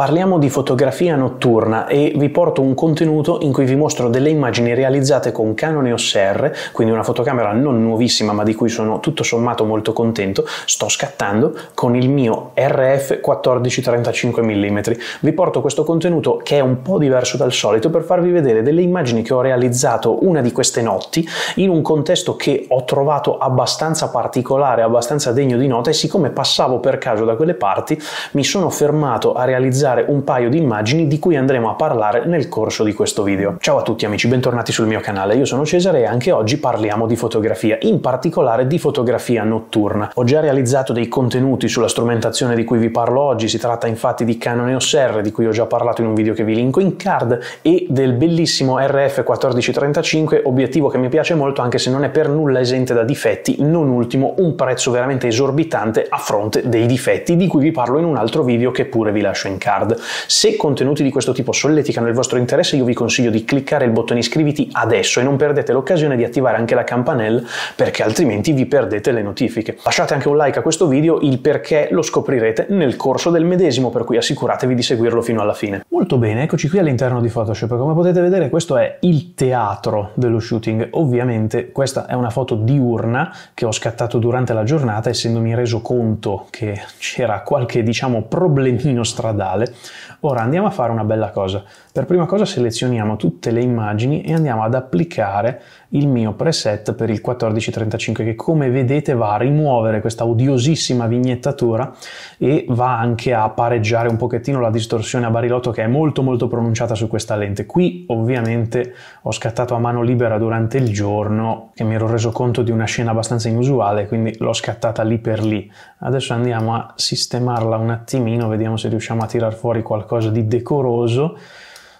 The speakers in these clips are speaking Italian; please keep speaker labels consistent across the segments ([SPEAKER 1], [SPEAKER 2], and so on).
[SPEAKER 1] Parliamo di fotografia notturna e vi porto un contenuto in cui vi mostro delle immagini realizzate con Canon EOS R, quindi una fotocamera non nuovissima ma di cui sono tutto sommato molto contento, sto scattando con il mio RF 14-35 mm. Vi porto questo contenuto che è un po' diverso dal solito per farvi vedere delle immagini che ho realizzato una di queste notti in un contesto che ho trovato abbastanza particolare, abbastanza degno di nota e siccome passavo per caso da quelle parti mi sono fermato a realizzare realizzare un paio di immagini di cui andremo a parlare nel corso di questo video. Ciao a tutti amici, bentornati sul mio canale, io sono Cesare e anche oggi parliamo di fotografia, in particolare di fotografia notturna. Ho già realizzato dei contenuti sulla strumentazione di cui vi parlo oggi, si tratta infatti di Canon EOS R, di cui ho già parlato in un video che vi linko in card, e del bellissimo RF 1435, obiettivo che mi piace molto anche se non è per nulla esente da difetti, non ultimo un prezzo veramente esorbitante a fronte dei difetti di cui vi parlo in un altro video che pure vi lascio in card card. Se contenuti di questo tipo solleticano il vostro interesse, io vi consiglio di cliccare il bottone iscriviti adesso e non perdete l'occasione di attivare anche la campanella perché altrimenti vi perdete le notifiche. Lasciate anche un like a questo video, il perché lo scoprirete nel corso del medesimo, per cui assicuratevi di seguirlo fino alla fine. Molto bene, eccoci qui all'interno di Photoshop. Come potete vedere questo è il teatro dello shooting. Ovviamente questa è una foto diurna che ho scattato durante la giornata essendomi reso conto che c'era qualche diciamo problemino stradale Finale Ora andiamo a fare una bella cosa. Per prima cosa selezioniamo tutte le immagini e andiamo ad applicare il mio preset per il 1435 che come vedete va a rimuovere questa odiosissima vignettatura e va anche a pareggiare un pochettino la distorsione a barilotto che è molto molto pronunciata su questa lente. Qui ovviamente ho scattato a mano libera durante il giorno che mi ero reso conto di una scena abbastanza inusuale quindi l'ho scattata lì per lì. Adesso andiamo a sistemarla un attimino, vediamo se riusciamo a tirar fuori qualcosa qualcosa di decoroso.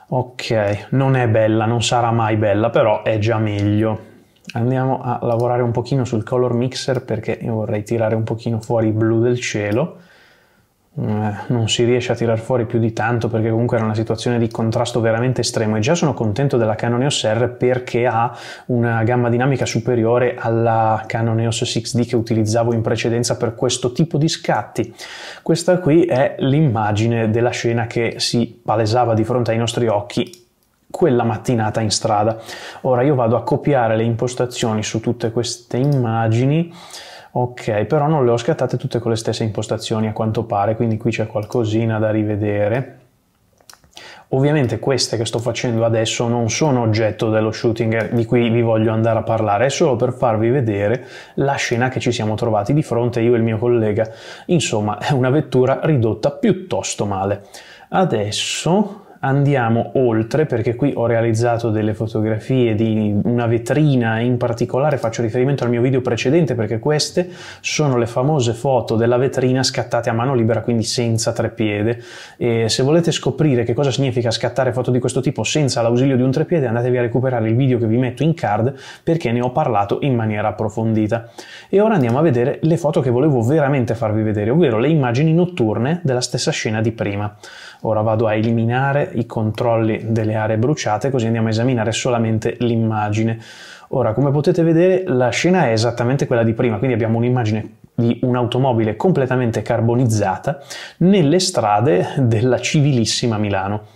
[SPEAKER 1] Ok, non è bella, non sarà mai bella, però è già meglio. Andiamo a lavorare un pochino sul color mixer perché io vorrei tirare un pochino fuori il blu del cielo eh, non si riesce a tirar fuori più di tanto perché comunque era una situazione di contrasto veramente estremo e già sono contento della Canon EOS R perché ha una gamma dinamica superiore alla Canon EOS 6D che utilizzavo in precedenza per questo tipo di scatti. Questa qui è l'immagine della scena che si palesava di fronte ai nostri occhi quella mattinata in strada. Ora io vado a copiare le impostazioni su tutte queste immagini Ok, però non le ho scattate tutte con le stesse impostazioni a quanto pare, quindi qui c'è qualcosina da rivedere. Ovviamente queste che sto facendo adesso non sono oggetto dello shooting eh, di cui vi voglio andare a parlare, è solo per farvi vedere la scena che ci siamo trovati di fronte io e il mio collega. Insomma, è una vettura ridotta piuttosto male. Adesso andiamo oltre perché qui ho realizzato delle fotografie di una vetrina in particolare faccio riferimento al mio video precedente perché queste sono le famose foto della vetrina scattate a mano libera quindi senza trepiede e se volete scoprire che cosa significa scattare foto di questo tipo senza l'ausilio di un trepiede andatevi a recuperare il video che vi metto in card perché ne ho parlato in maniera approfondita e ora andiamo a vedere le foto che volevo veramente farvi vedere ovvero le immagini notturne della stessa scena di prima ora vado a eliminare i controlli delle aree bruciate, così andiamo a esaminare solamente l'immagine. Ora, come potete vedere, la scena è esattamente quella di prima, quindi abbiamo un'immagine di un'automobile completamente carbonizzata nelle strade della civilissima Milano.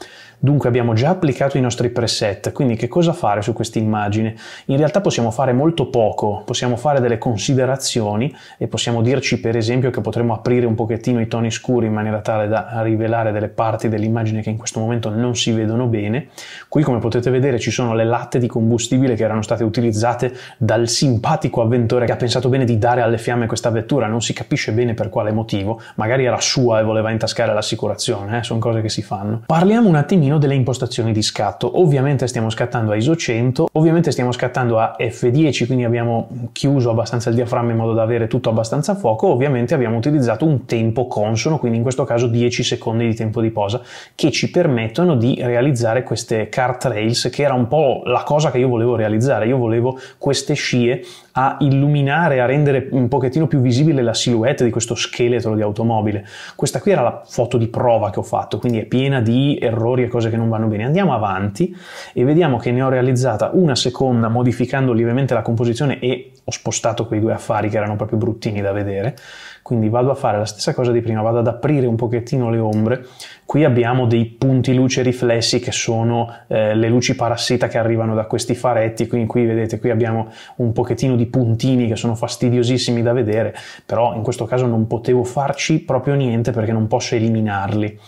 [SPEAKER 1] Dunque abbiamo già applicato i nostri preset, quindi che cosa fare su questa immagine? In realtà possiamo fare molto poco, possiamo fare delle considerazioni e possiamo dirci per esempio che potremmo aprire un pochettino i toni scuri in maniera tale da rivelare delle parti dell'immagine che in questo momento non si vedono bene. Qui come potete vedere ci sono le latte di combustibile che erano state utilizzate dal simpatico avventore che ha pensato bene di dare alle fiamme questa vettura, non si capisce bene per quale motivo, magari era sua e voleva intascare l'assicurazione, eh? sono cose che si fanno. Parliamo un attimino almeno delle impostazioni di scatto. Ovviamente stiamo scattando a ISO 100, ovviamente stiamo scattando a F10, quindi abbiamo chiuso abbastanza il diaframma in modo da avere tutto abbastanza fuoco, ovviamente abbiamo utilizzato un tempo consono, quindi in questo caso 10 secondi di tempo di posa, che ci permettono di realizzare queste cartrails, che era un po' la cosa che io volevo realizzare, io volevo queste scie a illuminare, a rendere un pochettino più visibile la silhouette di questo scheletro di automobile. Questa qui era la foto di prova che ho fatto, quindi è piena di errori e cose che non vanno bene. Andiamo avanti e vediamo che ne ho realizzata una seconda modificando lievemente la composizione e ho spostato quei due affari che erano proprio bruttini da vedere quindi vado a fare la stessa cosa di prima, vado ad aprire un pochettino le ombre. Qui abbiamo dei punti luce riflessi che sono eh, le luci parassita che arrivano da questi faretti, quindi qui vedete qui abbiamo un pochettino di puntini che sono fastidiosissimi da vedere, però in questo caso non potevo farci proprio niente perché non posso eliminarli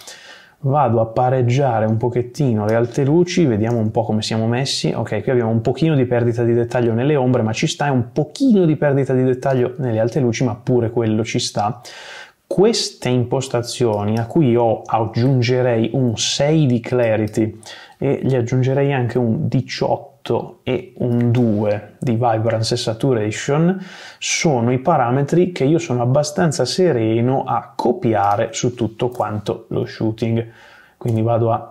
[SPEAKER 1] vado a pareggiare un pochettino le alte luci, vediamo un po' come siamo messi, ok qui abbiamo un pochino di perdita di dettaglio nelle ombre ma ci sta, e un pochino di perdita di dettaglio nelle alte luci ma pure quello ci sta. Queste impostazioni a cui io aggiungerei un 6 di clarity e gli aggiungerei anche un 18 8 e un 2 di Vibrance e Saturation sono i parametri che io sono abbastanza sereno a copiare su tutto quanto lo shooting. Quindi vado a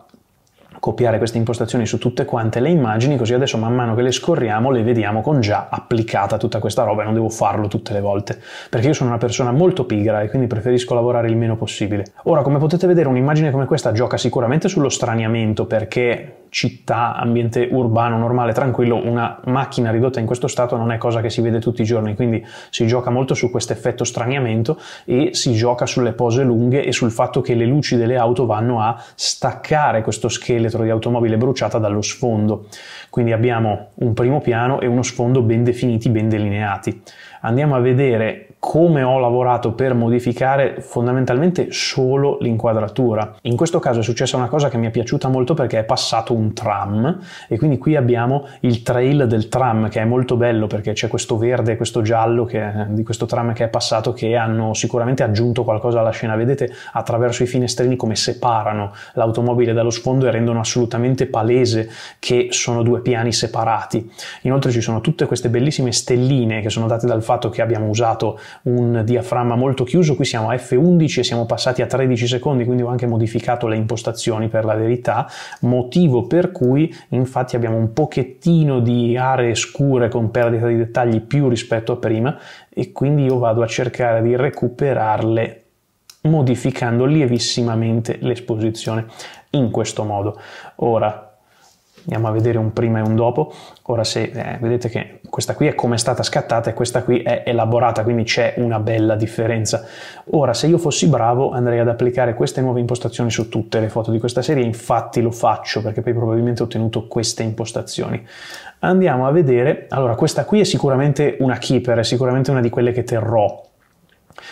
[SPEAKER 1] copiare queste impostazioni su tutte quante le immagini, così adesso man mano che le scorriamo le vediamo con già applicata tutta questa roba e non devo farlo tutte le volte, perché io sono una persona molto pigra e quindi preferisco lavorare il meno possibile. Ora, come potete vedere, un'immagine come questa gioca sicuramente sullo straniamento perché città, ambiente urbano, normale, tranquillo, una macchina ridotta in questo stato non è cosa che si vede tutti i giorni, quindi si gioca molto su questo effetto straniamento e si gioca sulle pose lunghe e sul fatto che le luci delle auto vanno a staccare questo scheletro di automobile bruciata dallo sfondo. Quindi abbiamo un primo piano e uno sfondo ben definiti, ben delineati. Andiamo a vedere come ho lavorato per modificare fondamentalmente solo l'inquadratura. In questo caso è successa una cosa che mi è piaciuta molto perché è passato un un tram e quindi qui abbiamo il trail del tram che è molto bello perché c'è questo verde e questo giallo è, di questo tram che è passato che hanno sicuramente aggiunto qualcosa alla scena. Vedete attraverso i finestrini come separano l'automobile dallo sfondo e rendono assolutamente palese che sono due piani separati. Inoltre ci sono tutte queste bellissime stelline che sono date dal fatto che abbiamo usato un diaframma molto chiuso, qui siamo a F11 e siamo passati a 13 secondi, quindi ho anche modificato le impostazioni per la verità, motivo per per cui infatti abbiamo un pochettino di aree scure con perdita di dettagli più rispetto a prima e quindi io vado a cercare di recuperarle modificando lievissimamente l'esposizione in questo modo. Ora, andiamo a vedere un prima e un dopo ora se eh, vedete che questa qui è come è stata scattata e questa qui è elaborata quindi c'è una bella differenza ora se io fossi bravo andrei ad applicare queste nuove impostazioni su tutte le foto di questa serie infatti lo faccio perché poi probabilmente ho ottenuto queste impostazioni andiamo a vedere allora questa qui è sicuramente una keeper è sicuramente una di quelle che terrò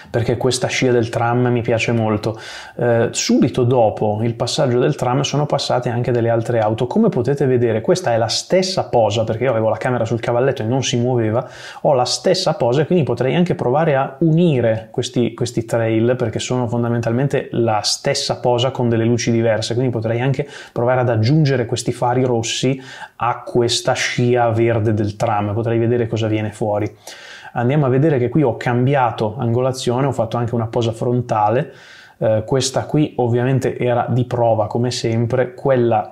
[SPEAKER 1] perché questa scia del tram mi piace molto. Eh, subito dopo il passaggio del tram sono passate anche delle altre auto. Come potete vedere, questa è la stessa posa, perché io avevo la camera sul cavalletto e non si muoveva, ho la stessa posa e quindi potrei anche provare a unire questi, questi trail, perché sono fondamentalmente la stessa posa con delle luci diverse, quindi potrei anche provare ad aggiungere questi fari rossi a questa scia verde del tram, potrei vedere cosa viene fuori andiamo a vedere che qui ho cambiato angolazione, ho fatto anche una posa frontale, eh, questa qui ovviamente era di prova come sempre, quella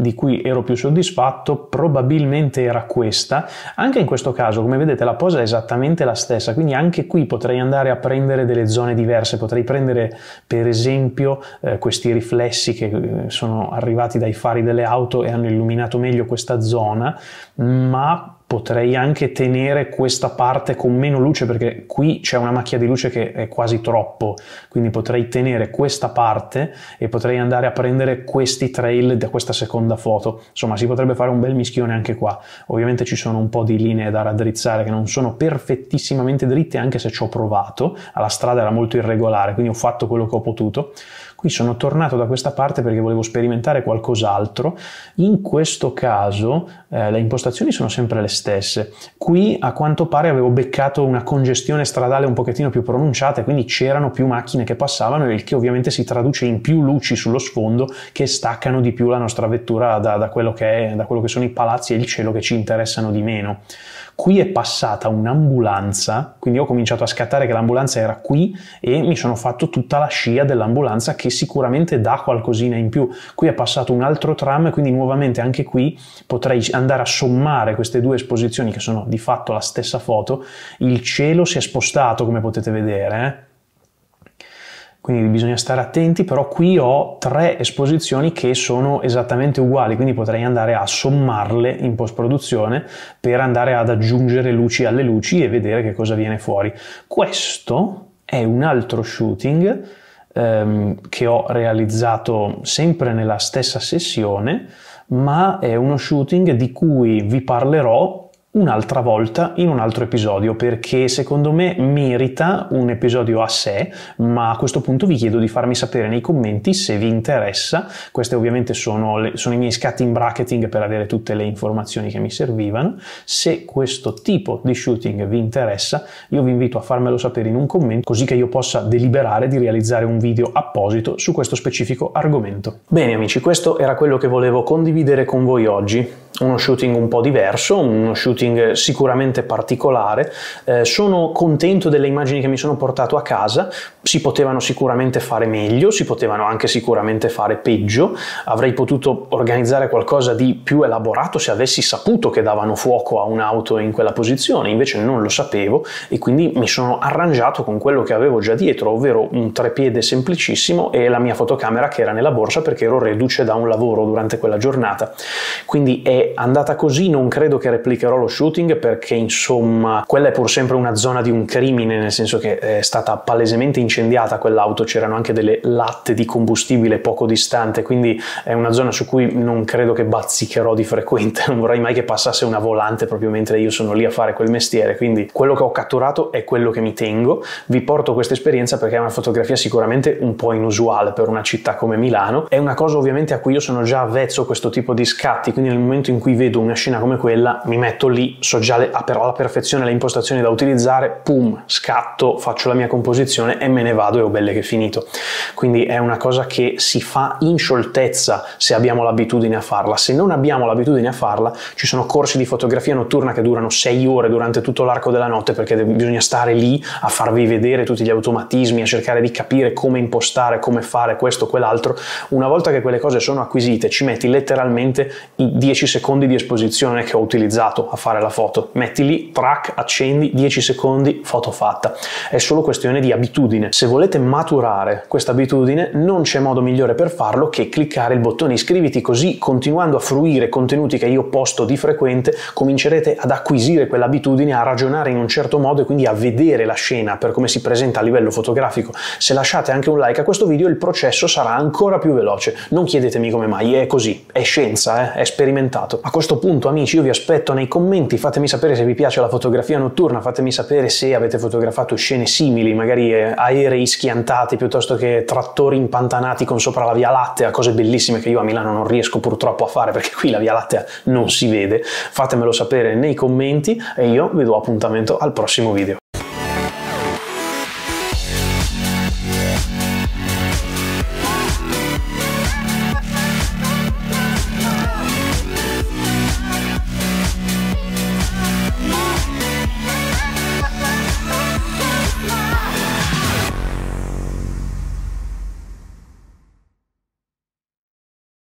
[SPEAKER 1] di cui ero più soddisfatto probabilmente era questa. Anche in questo caso, come vedete, la posa è esattamente la stessa, quindi anche qui potrei andare a prendere delle zone diverse, potrei prendere per esempio eh, questi riflessi che eh, sono arrivati dai fari delle auto e hanno illuminato meglio questa zona, ma potrei anche tenere questa parte con meno luce perché qui c'è una macchia di luce che è quasi troppo quindi potrei tenere questa parte e potrei andare a prendere questi trail da questa seconda foto insomma si potrebbe fare un bel mischione anche qua ovviamente ci sono un po' di linee da raddrizzare che non sono perfettissimamente dritte anche se ci ho provato la strada era molto irregolare quindi ho fatto quello che ho potuto qui sono tornato da questa parte perché volevo sperimentare qualcos'altro, in questo caso eh, le impostazioni sono sempre le stesse, qui a quanto pare avevo beccato una congestione stradale un pochettino più pronunciata, quindi c'erano più macchine che passavano, il che ovviamente si traduce in più luci sullo sfondo che staccano di più la nostra vettura da, da, quello, che è, da quello che sono i palazzi e il cielo che ci interessano di meno qui è passata un'ambulanza, quindi ho cominciato a scattare che l'ambulanza era qui e mi sono fatto tutta la scia dell'ambulanza che sicuramente dà qualcosina in più. Qui è passato un altro tram, quindi nuovamente anche qui potrei andare a sommare queste due esposizioni che sono di fatto la stessa foto. Il cielo si è spostato, come potete vedere, eh? quindi bisogna stare attenti, però qui ho tre esposizioni che sono esattamente uguali, quindi potrei andare a sommarle in post-produzione per andare ad aggiungere luci alle luci e vedere che cosa viene fuori. Questo è un altro shooting ehm, che ho realizzato sempre nella stessa sessione, ma è uno shooting di cui vi parlerò un'altra volta in un altro episodio perché secondo me merita un episodio a sé, ma a questo punto vi chiedo di farmi sapere nei commenti se vi interessa. queste ovviamente sono, le, sono i miei scatti in bracketing per avere tutte le informazioni che mi servivano. Se questo tipo di shooting vi interessa, io vi invito a farmelo sapere in un commento così che io possa deliberare di realizzare un video apposito su questo specifico argomento. Bene amici, questo era quello che volevo condividere con voi oggi. Uno shooting un po' diverso, uno shooting shooting eh, sicuramente particolare, eh, sono contento delle immagini che mi sono portato a casa, si potevano sicuramente fare meglio, si potevano anche sicuramente fare peggio, avrei potuto organizzare qualcosa di più elaborato se avessi saputo che davano fuoco a un'auto in quella posizione, invece non lo sapevo e quindi mi sono arrangiato con quello che avevo già dietro, ovvero un trepiede semplicissimo e la mia fotocamera che era nella borsa perché ero reduce da un lavoro durante quella giornata. Quindi è andata così, non credo che replicherò lo loro shooting perché insomma quella è pur sempre una zona di un crimine, nel senso che è stata palesemente incendiata quell'auto, c'erano anche delle latte di combustibile poco distante, quindi è una zona su cui non credo che bazzicherò di frequente, non vorrei mai che passasse una volante proprio mentre io sono lì a fare quel mestiere, quindi quello che ho catturato è quello che mi tengo, vi porto questa esperienza perché è una fotografia sicuramente un po' inusuale per una città come Milano, è una cosa ovviamente a cui io sono già avvezzo questo tipo di scatti, quindi nel momento in cui vedo una scena come quella mi metto lì lì so già le, ah, alla perfezione le impostazioni da utilizzare, pum, scatto, faccio la mia composizione e me ne vado e ho belle che finito. Quindi è una cosa che si fa in scioltezza se abbiamo l'abitudine a farla. Se non abbiamo l'abitudine a farla, ci sono corsi di fotografia notturna che durano 6 ore durante tutto l'arco della notte perché bisogna stare lì a farvi vedere tutti gli automatismi, a cercare di capire come impostare, come fare questo, quell'altro. Una volta che quelle cose sono acquisite, ci metti letteralmente i 10 secondi di esposizione che ho utilizzato a fare fare la foto. Metti lì, track, accendi, 10 secondi, foto fatta. È solo questione di abitudine. Se volete maturare questa abitudine, non c'è modo migliore per farlo che cliccare il bottone iscriviti, così continuando a fruire contenuti che io posto di frequente, comincerete ad acquisire quell'abitudine a ragionare in un certo modo e quindi a vedere la scena per come si presenta a livello fotografico. Se lasciate anche un like a questo video, il processo sarà ancora più veloce. Non chiedetemi come mai, è così, è scienza, eh? è sperimentato. A questo punto, amici, io vi aspetto nei commenti commenti, fatemi sapere se vi piace la fotografia notturna, fatemi sapere se avete fotografato scene simili, magari eh, aerei schiantati piuttosto che trattori impantanati con sopra la Via Lattea, cose bellissime che io a Milano non riesco purtroppo a fare perché qui la Via Lattea non si vede. Fatemelo sapere nei commenti e io vi do appuntamento al prossimo video.